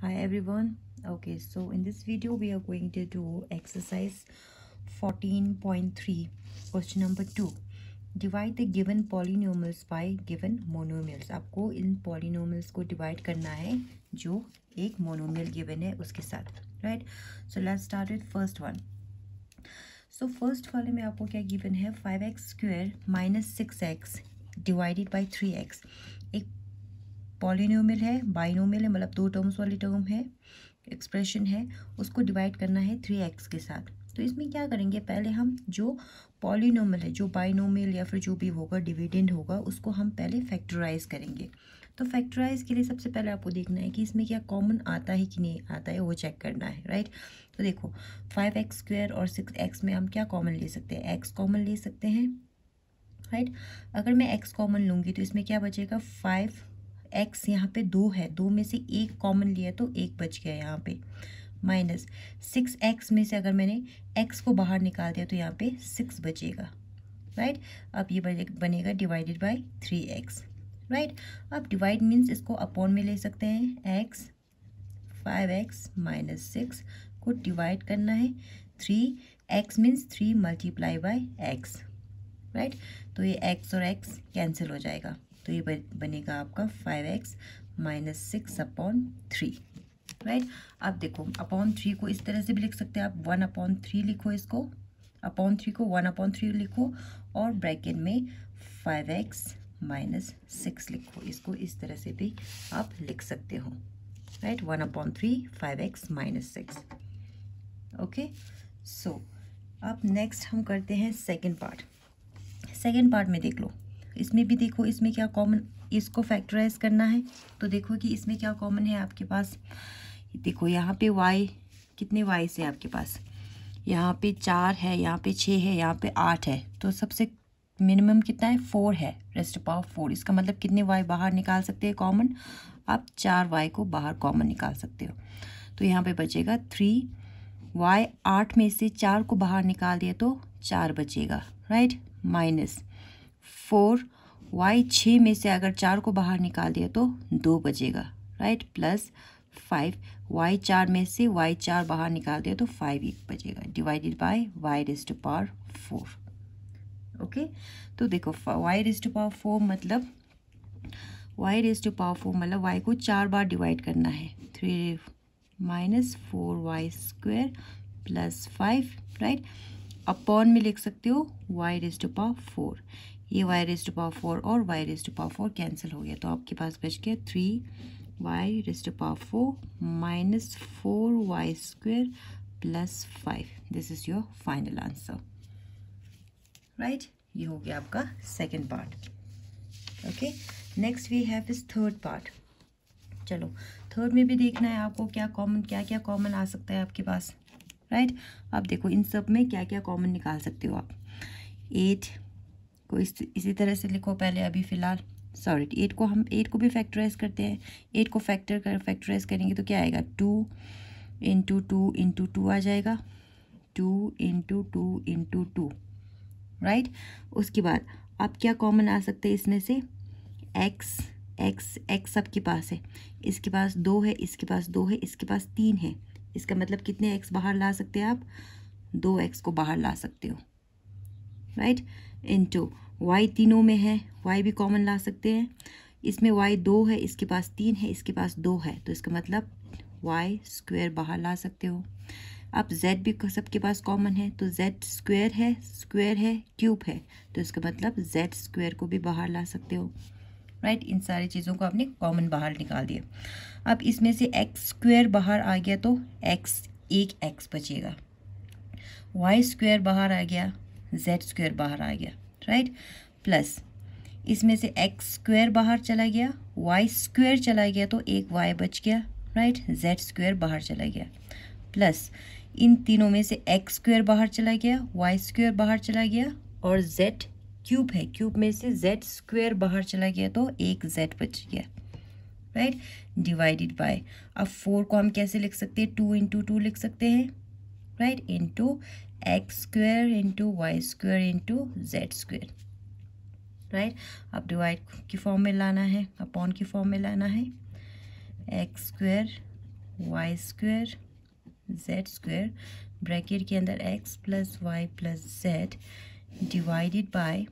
hi everyone okay so in this video we are going to do exercise 14.3 question number 2 divide the given polynomials by given monomials आपको इन polynomials को divide करना है जो एक monomial given है उसके साथ right so let's start with first one so, first वाले में आपको क्या given है five x square minus six x divided by three x polynomial है बाइनोमल है मतलब दो टर्म्स वाली टर्म है एक्सप्रेशन है उसको डिवाइड करना है थ्री एक्स के साथ तो इसमें क्या करेंगे पहले हम जो पॉलिनोमल है जो बाइनोमियल या फिर जो भी होगा डिविडेंड होगा उसको हम पहले फैक्टराइज करेंगे तो फैक्टराइज के लिए सबसे पहले आपको देखना है कि इसमें क्या कॉमन आता है कि नहीं आता है वो चेक करना है राइट तो देखो फाइव एक्स स्क्वेयर और सिक्स एक्स में हम क्या कॉमन ले सकते हैं एक्स कॉमन ले सकते हैं राइट अगर मैं एक्स कॉमन लूँगी तो इसमें क्या बचेगा फाइव एक्स यहाँ पे दो है दो में से एक कॉमन लिया तो एक बच गया यहाँ पे माइनस सिक्स एक्स में से अगर मैंने एक्स को बाहर निकाल दिया तो यहाँ पे सिक्स बचेगा राइट अब ये बनेगा divided by three x right अब डिवाइड मीन्स इसको अपॉन में ले सकते हैं x five x minus six को डिवाइड करना है three x means three multiply by x right तो ये एक्स और एक्स कैंसिल हो जाएगा तो ये बनेगा आपका five x minus six upon three right अब देखो अपॉन थ्री को इस तरह से भी लिख सकते हैं आप वन अपॉन थ्री लिखो इसको अपॉन थ्री को वन अपॉन थ्री लिखो और ब्रैकेट में फाइव एक्स माइनस सिक्स लिखो इसको इस तरह से भी आप लिख सकते हो right one upon three five x minus six okay so अब नेक्स्ट हम करते हैं सेकेंड पार्ट सेकेंड पार्ट में देख लो इसमें भी देखो इसमें क्या कॉमन इसको फैक्टराइज करना है तो देखो कि इसमें क्या कॉमन है आपके पास देखो यहाँ पे वाई कितने वाई से आपके पास यहाँ पे चार है यहाँ पे छः है यहाँ पे आठ है तो सबसे मिनिमम कितना है फोर है रेस्ट पावर फोर इसका मतलब कितने वाई बाहर निकाल सकते हैं कॉमन आप चार वाई को बाहर कॉमन निकाल सकते हो तो यहाँ पे बचेगा थ्री वाई आठ में से चार को बाहर निकाल दिया तो चार बचेगा राइट माइनस फोर वाई छः में से अगर चार को बाहर निकाल दिया तो दो बजेगा राइट प्लस फाइव वाई चार में से वाई चार बाहर निकाल दिया तो फाइव एक बजेगा divided by y raise to power four okay तो देखो y raise to power four मतलब y raise to power four मतलब वाई को चार बार डिवाइड करना है three minus four y square plus five right upon में लिख सकते हो y raise to power four ये y raise to power four और y raise to power four cancel हो गया तो आपके पास बच गया three y raise to power four minus four y square plus five this is your final answer right ये हो गया आपका second part okay next we have is third part चलो थर्ड में भी देखना है आपको क्या कॉमन क्या क्या कॉमन आ सकता है आपके पास राइट right? आप देखो इन सब में क्या क्या कॉमन निकाल सकते हो आप एट को इस इसी तरह से लिखो पहले अभी फ़िलहाल सॉरी एट को हम एट को भी फैक्टराइज करते हैं एट को फैक्टर कर फैक्टराइज करेंगे तो क्या आएगा two into two into two आ जाएगा two into two into two right उसके बाद अब क्या कॉमन आ सकते हैं इसमें से एक्स एक्स एक्स सबके पास है इसके पास दो है इसके पास दो है इसके पास तीन है इसका मतलब कितने एक्स बाहर ला सकते हैं आप दो एक्स को बाहर ला सकते हो राइट इंटू वाई तीनों में है वाई भी कॉमन ला सकते हैं इसमें वाई दो है इसके पास तीन है इसके पास दो है तो इसका मतलब वाई स्क्वेयर बाहर ला सकते हो अब z भी सबके पास कॉमन है तो z स्क्वेयर है स्क्वेयर है क्यूब है तो इसका मतलब z स्क्वायर को भी बाहर ला सकते हो राइट right? इन सारी चीज़ों को आपने कॉमन बाहर निकाल दिया अब इसमें से x स्क्वेयर बाहर आ गया तो x एक x बचेगा y स्क्वेयर बाहर आ गया जेड स्क्वेयर बाहर आ गया राइट प्लस इसमें से एक्स स्क्वेयर बाहर चला गया वाई स्क्वेयर चला गया तो एक वाई बच गया राइट जेड स्क्वेयर बाहर चला गया प्लस इन तीनों में से एक्स स्क्वेयर बाहर चला गया वाई स्क्वेयर बाहर चला गया और जेड क्यूब है क्यूब में से जेड स्क्वेयर बाहर चला गया तो एक जेड बच गया राइट डिवाइडेड बाय अब फोर को हम कैसे लिख सकते हैं टू इंटू टू लिख सकते हैं right into x square into y square into z square right अब डिवाइड की फॉर्म में लाना है अपॉन की फॉर्म में लाना है x square y square z square bracket के अंदर x plus y plus z divided by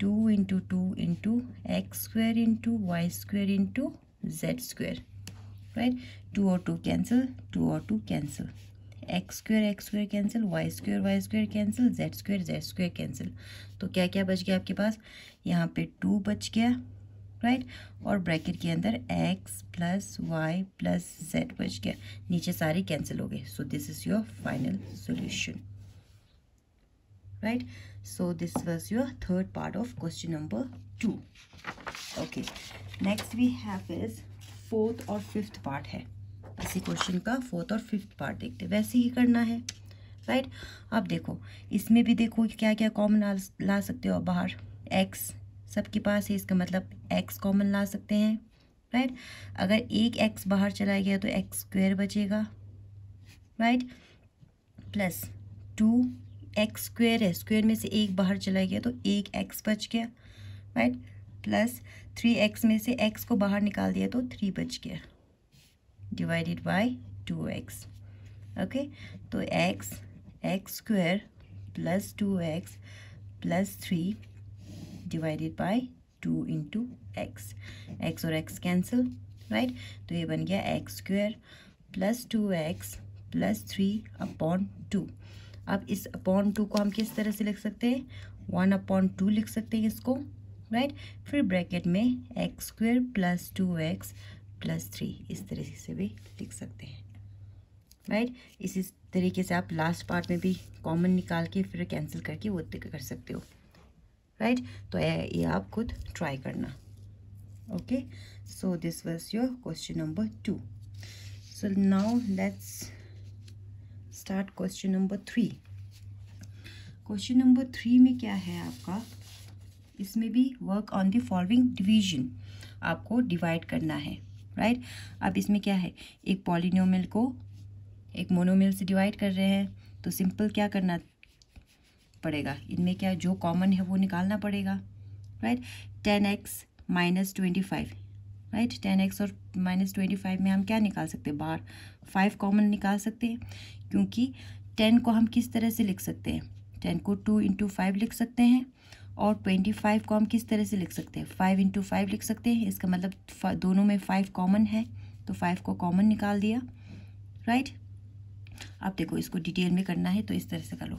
two into two into x square into y square into z square right two और टू कैंसिल टू और two cancel x square x square cancel Y square y square cancel z square z square cancel तो क्या क्या बच गया आपके पास यहाँ पे टू बच गया राइट और ब्रैकेट के अंदर x plus y plus z बच गया नीचे सारे कैंसिल हो गए so this is your final solution right so this was your third part of question number two okay next we have is fourth और फिफ्थ पार्ट है इसी question का फोर्थ और फिफ्थ पार्ट देखते वैसे ही करना है राइट अब देखो इसमें भी देखो क्या क्या कॉमन ला सकते हो बाहर एक्स सबके पास है इसका मतलब एक्स कॉमन ला सकते हैं राइट अगर एक एक्स बाहर चला गया तो एक्स स्क्वेयर बचेगा right plus two x square है स्क्वेयर में से एक बाहर चला गया तो एक एक्स बच गया राइट प्लस थ्री एक्स में से एक्स को बाहर निकाल दिया तो थ्री बच गया divided by two x okay तो x x square plus two x plus three divided by two into x x और एक्स कैंसिल राइट तो ये बन गया x square plus two x plus three upon two अब इस upon two को हम किस तरह से लिख सकते हैं वन अपॉन टू लिख सकते हैं इसको राइट right? फिर ब्रैकेट में x square plus two x plus three इस तरीके से भी लिख सकते हैं राइट इसी तरीके से आप लास्ट पार्ट में भी कॉमन निकाल के फिर कैंसिल करके वो कर सकते हो राइट तो ये आप खुद ट्राई करना okay so this was your question number two so now let's start question number three question number three में क्या है आपका इसमें भी work on the following division आपको डिवाइड करना है राइट अब इसमें क्या है एक पॉलिनोमिल को एक मोनोमिल से डिवाइड कर रहे हैं तो सिंपल क्या करना पड़ेगा इनमें क्या जो कॉमन है वो निकालना पड़ेगा right ten x minus twenty five right ten x और माइनस ट्वेंटी फाइव में हम क्या निकाल सकते हैं बाहर फाइव कॉमन निकाल सकते हैं क्योंकि टेन को हम किस तरह से लिख सकते हैं टेन को टू इंटू फाइव लिख सकते हैं और ट्वेंटी फाइव को हम किस तरह से लिख सकते हैं फाइव इंटू फाइव लिख सकते हैं इसका मतलब दोनों में फाइव कॉमन है तो फाइव को कॉमन निकाल दिया राइट अब देखो इसको डिटेल में करना है तो इस तरह से करो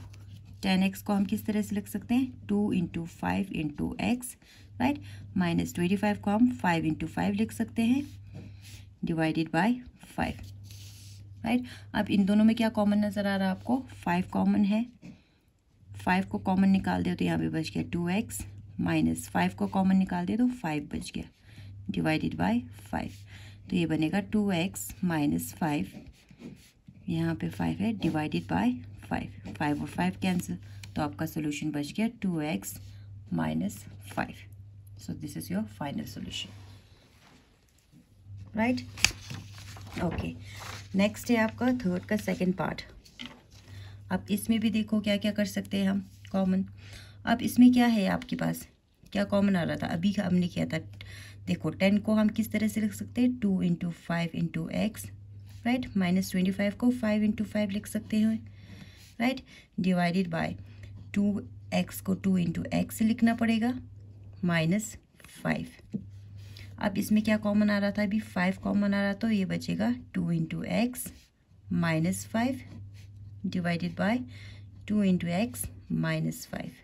टेन एक्स को हम किस तरह से लिख सकते हैं two into five into x right minus twenty five को हम फाइव इंटू फाइव लिख सकते हैं डिवाइडेड बाई फाइव राइट अब इन दोनों में क्या कॉमन नज़र आ रहा है आपको फाइव कॉमन है फाइव को कॉमन निकाल दे तो यहाँ पे बच गया टू एक्स माइनस फाइव को कॉमन निकाल दे तो फाइव बच गया डिवाइडेड बाय फाइव तो ये बनेगा टू एक्स माइनस फाइव यहाँ पे फाइव है डिवाइडेड बाय फाइव फाइव और फाइव कैंसिल तो आपका सोल्यूशन बच गया two x minus five so this is your final solution right okay next है आपका थर्ड का सेकेंड पार्ट अब इसमें भी देखो क्या क्या कर सकते हैं हम कॉमन अब इसमें क्या है आपके पास क्या कॉमन आ रहा था अभी हमने किया था देखो टेन को हम किस तरह से लिख सकते हैं two into five into x right minus twenty five को फाइव इंटू फाइव लिख सकते हैं right divided by two x को टू इंटू एक्स लिखना पड़ेगा माइनस फाइव अब इसमें क्या कॉमन आ रहा था अभी फाइव कॉमन आ रहा तो ये बचेगा two into x minus five divided by 2 into x minus 5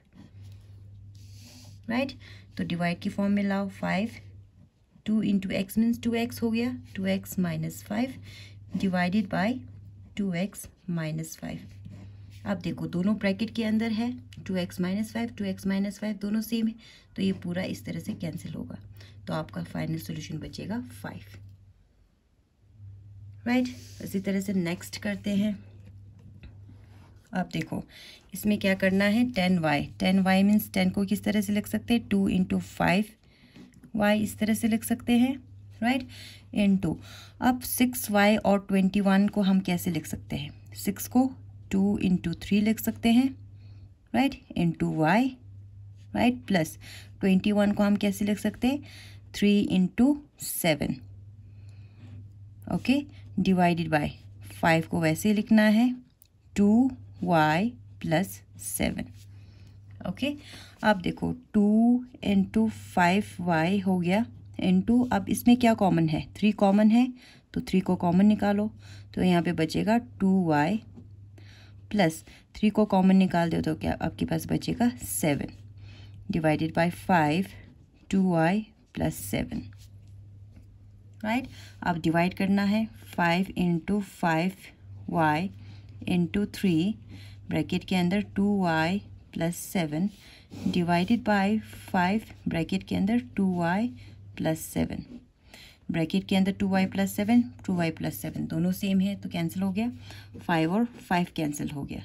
right तो डिवाइड की फॉर्म में लाओ five two into x means two x हो गया two x minus five divided by two x minus five अब देखो दोनों ब्रैकेट के अंदर है two x minus five two x minus five दोनों सेम है तो ये पूरा इस तरह से कैंसिल होगा तो आपका फाइनल सोल्यूशन बचेगा फाइव राइट इसी तरह से नेक्स्ट करते हैं आप देखो इसमें क्या करना है ten y ten y means ten को किस तरह से लिख सकते हैं टू इंटू फाइव वाई इस तरह से लिख सकते हैं राइट टू अब सिक्स वाई और ट्वेंटी वन को हम कैसे लिख सकते हैं सिक्स को टू इंटू थ्री लिख सकते हैं right into y right plus twenty one को हम कैसे लिख सकते हैं three into seven okay divided by five को वैसे लिखना है two y plus seven okay अब देखो टू इंटू फाइव वाई हो गया इंटू अब इसमें क्या कॉमन है थ्री कॉमन है तो थ्री को कॉमन निकालो तो यहाँ पे बचेगा टू वाई प्लस थ्री को कॉमन निकाल दो तो क्या आपके पास बचेगा seven divided by five two y plus seven right अब डिवाइड करना है five into five y into three bracket के अंदर two y plus seven divided by five bracket के अंदर two y plus seven bracket के अंदर two y plus seven two y plus seven दोनों सेम है तो कैंसिल हो गया फाइव और फाइव कैंसिल हो गया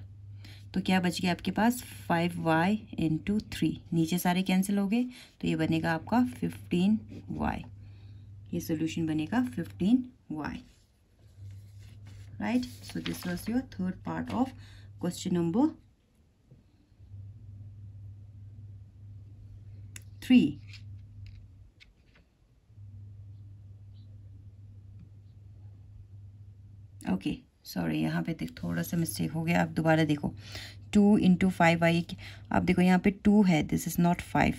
तो क्या बच गया आपके पास फाइव वाई इंटू थ्री नीचे सारे कैंसिल हो गए तो ये बनेगा आपका फिफ्टीन वाई ये सोल्यूशन बनेगा fifteen y right so this was your third part of question number 3 okay okay, sorry यहाँ पे देख थोड़ा सा मिस्टेक हो गया आप दोबारा देखो टू इंटू फाइव आई आप देखो यहाँ पे टू है this is not five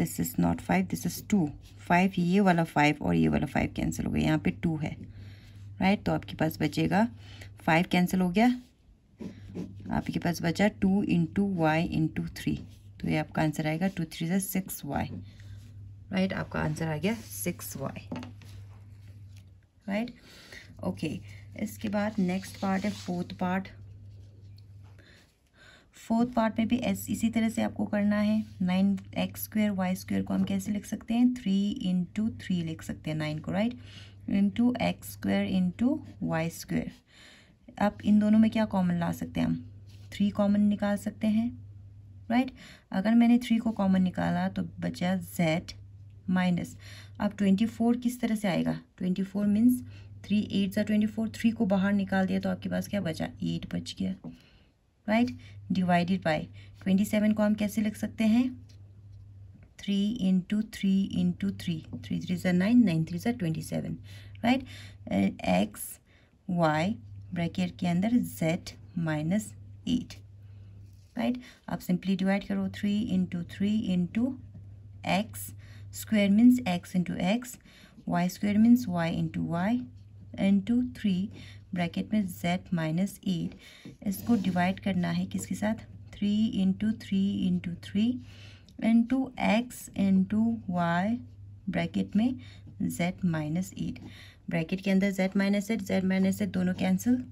this is not five this is two five ये वाला फाइव और ये वाला फाइव कैंसिल हो गया यहाँ पे टू है राइट तो आपके पास बचेगा फाइव कैंसिल हो गया आपके पास बचा two into y into three तो ये आपका आंसर आएगा टू थ्री से सिक्स वाई राइट आपका आंसर आ गया सिक्स वाई राइट ओके इसके बाद नेक्स्ट पार्ट है फोर्थ पार्ट फोर्थ पार्ट में भी एस इसी तरह से आपको करना है nine x square y square को हम कैसे लिख सकते हैं थ्री इंटू थ्री लिख सकते हैं नाइन को right right? Into x square into y square अब इन दोनों में क्या कॉमन ला सकते हैं हम थ्री कॉमन निकाल सकते हैं राइट अगर मैंने थ्री को कॉमन निकाला तो बचा जेड माइनस अब ट्वेंटी फोर किस तरह से आएगा twenty four means three eight या ट्वेंटी फोर थ्री को बाहर निकाल दिया तो आपके पास क्या बचा एट बच गया right divided by twenty seven को हम कैसे लिख सकते हैं three into three into three three three is nine nine three 3 twenty seven right x y bracket के अंदर जेड माइनस एट राइट आप सिंपली डिवाइड करो three into three into x square means x into x y square means y into y into three bracket में z minus eight इसको divide करना है किसके साथ three into three into three into x into y bracket में z minus eight bracket के अंदर z minus eight z minus eight दोनों कैंसिल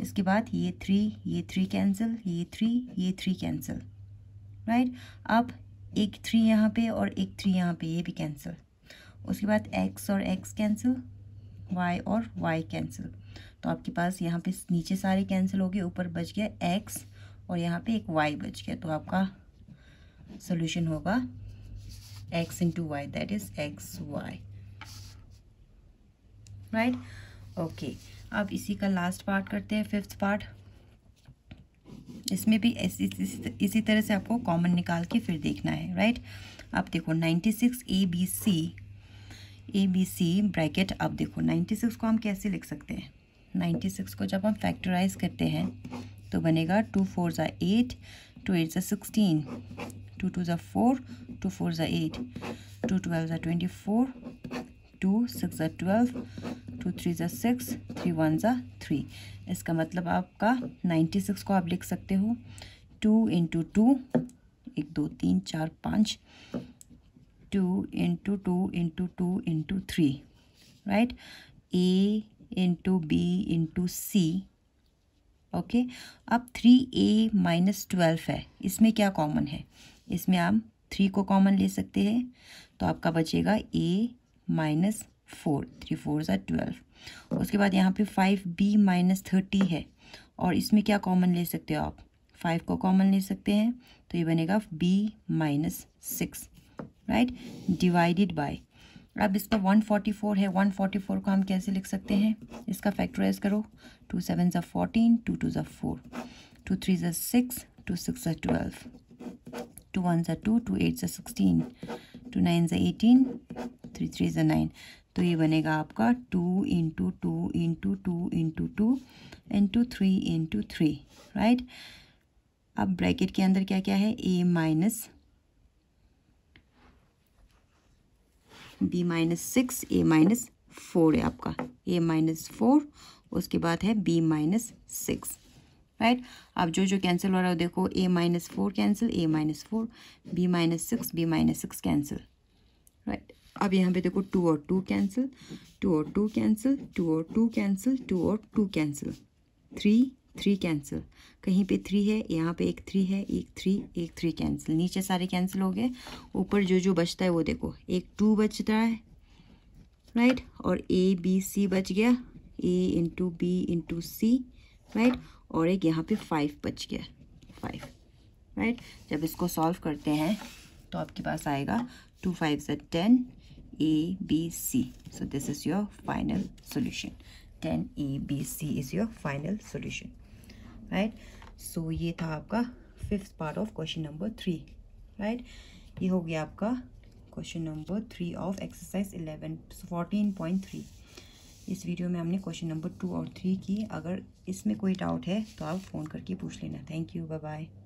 इसके बाद ये थ्री ये थ्री कैंसिल ये थ्री ये थ्री कैंसिल राइट अब एक थ्री यहाँ पे और एक थ्री यहाँ पे ये भी कैंसिल उसके बाद x और x कैंसिल y और y कैंसिल तो आपके पास यहाँ पे नीचे सारे कैंसिल हो गए ऊपर बच गया x और यहाँ पे एक y बच गया तो आपका सोल्यूशन होगा x into y that is x y right okay अब इसी का लास्ट पार्ट करते हैं फिफ्थ पार्ट इसमें भी इस, इसी तरह से आपको कॉमन निकाल के फिर देखना है राइट आप देखो 96 a b c a b c bracket अब देखो 96 को हम कैसे लिख सकते हैं 96 को जब हम फैक्टराइज करते हैं तो बनेगा टू फोर ज़ा एट टू एट ज़ा sixteen 2 2 is 4 2 4 is 8 2 12 is 24 2 6 is 12 two three ज़ा सिक्स थ्री वन ज़ा थ्री इसका मतलब आपका नाइन्टी सिक्स को आप लिख सकते हो टू इंटू टू एक दो तीन चार पाँच two into two into two into three right a into b into c okay अब थ्री ए माइनस ट्वेल्व है इसमें क्या कॉमन है इसमें आप थ्री को कॉमन ले सकते हैं तो आपका बचेगा a minus four three four ज़ा ट्वेल्व उसके बाद यहाँ पे फाइव बी माइनस थर्टी है और इसमें क्या कॉमन ले सकते हो आप फाइव को कॉमन ले सकते हैं तो ये बनेगा b minus six right divided by अब इसका वन फोर्टी फोर है वन फोर्टी फोर को हम कैसे लिख सकते हैं इसका फैक्टराइज करो टू सेवन ज़ा फोर्टीन टू टू ज़ा फोर टू थ्री ज़ा सिक्स टू सिक्स ज़ा twelve 2 ones are 2, 2 eight are 16, 2 nines are 18, 3 threes are 9. तो ये बनेगा आपका two into two into two into two into three into three right अब bracket के अंदर क्या क्या है a minus b minus six a minus four है आपका ए माइनस फोर उसके बाद है बी माइनस सिक्स राइट अब जो जो कैंसिल हो रहा है देखो a minus four cancel a minus four b minus six b minus six cancel right अब यहाँ पे देखो टू और टू कैंसिल टू और टू कैंसिल टू और टू कैंसिल टू और two cancel three three cancel कहीं पे थ्री है यहाँ पे एक थ्री है एक थ्री एक थ्री कैंसिल नीचे सारे कैंसिल हो गए ऊपर जो जो बचता है वो देखो एक टू बचता है राइट और ए बी सी बच गया a into b into c right और एक यहाँ पे फाइव बच गया फाइव राइट जब इसको सॉल्व करते हैं तो आपके पास आएगा टू फाइव से ten a b c so this is your final solution ten a b c is your final solution right so ये था आपका fifth part of question number three right ये हो गया आपका question number three of exercise eleven fourteen point three इस video में हमने क्वेश्चन नंबर टू और थ्री की अगर इसमें कोई डाउट है तो आप फ़ोन करके पूछ लेना थैंक यू बाय बाय